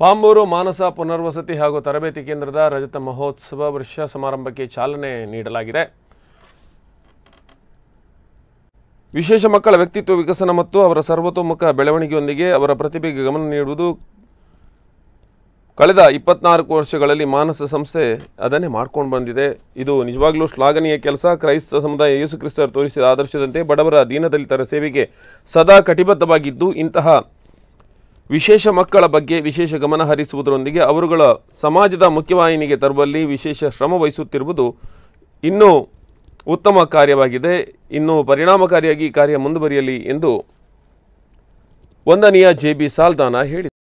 ಪಾಂಬೂರು ಮಾನಸ ಪುನರ್ವಸತಿ ಹಾಗೂ ತರಬೇತಿ ಕೇಂದ್ರದ ರಜತ ಮಹೋತ್ಸವ ವರ್ಷ ಸಮಾರಂಭಕ್ಕೆ ಚಾಲನೆ ನೀಡಲಾಗಿದೆ ವಿಶೇಷ ಮಕ್ಕಳ ವ್ಯಕ್ತಿತ್ವ ವಿಕಸನ ಮತ್ತು ಅವರ ಸರ್ವತೋಮುಖ ಬೆಳವಣಿಗೆಯೊಂದಿಗೆ ಅವರ ಪ್ರತಿಭೆಗೆ ಗಮನ ನೀಡುವುದು ಕಳೆದ ಇಪ್ಪತ್ನಾಲ್ಕು ವರ್ಷಗಳಲ್ಲಿ ಮಾನಸ ಸಂಸ್ಥೆ ಅದನ್ನೇ ಮಾಡ್ಕೊಂಡು ಬಂದಿದೆ ಇದು ನಿಜವಾಗ್ಲೂ ಶ್ಲಾಘನೀಯ ಕೆಲಸ ಕ್ರೈಸ್ತ ಸಮುದಾಯ ಕ್ರಿಸ್ತರು ತೋರಿಸಿದ ಆದರ್ಶದಂತೆ ಬಡವರ ದೀನದಲಿತರ ಸೇವೆಗೆ ಸದಾ ಕಟಿಬದ್ಧವಾಗಿದ್ದು ಇಂತಹ ವಿಶೇಷ ಮಕ್ಕಳ ಬಗ್ಗೆ ವಿಶೇಷ ಗಮನ ಹರಿಸುವುದರೊಂದಿಗೆ ಅವರುಗಳ ಸಮಾಜದ ಮುಖ್ಯವಾಹಿನಿಗೆ ತರುವಲ್ಲಿ ವಿಶೇಷ ಶ್ರಮ ವಹಿಸುತ್ತಿರುವುದು ಇನ್ನೂ ಉತ್ತಮ ಕಾರ್ಯವಾಗಿದೆ ಇನ್ನೂ ಪರಿಣಾಮಕಾರಿಯಾಗಿ ಕಾರ್ಯ ಮುಂದುವರಿಯಲಿ ಎಂದು ವಂದನೀಯ ಜೆ ಬಿ ಸಾಲ್ದಾನ ಹೇಳಿದರು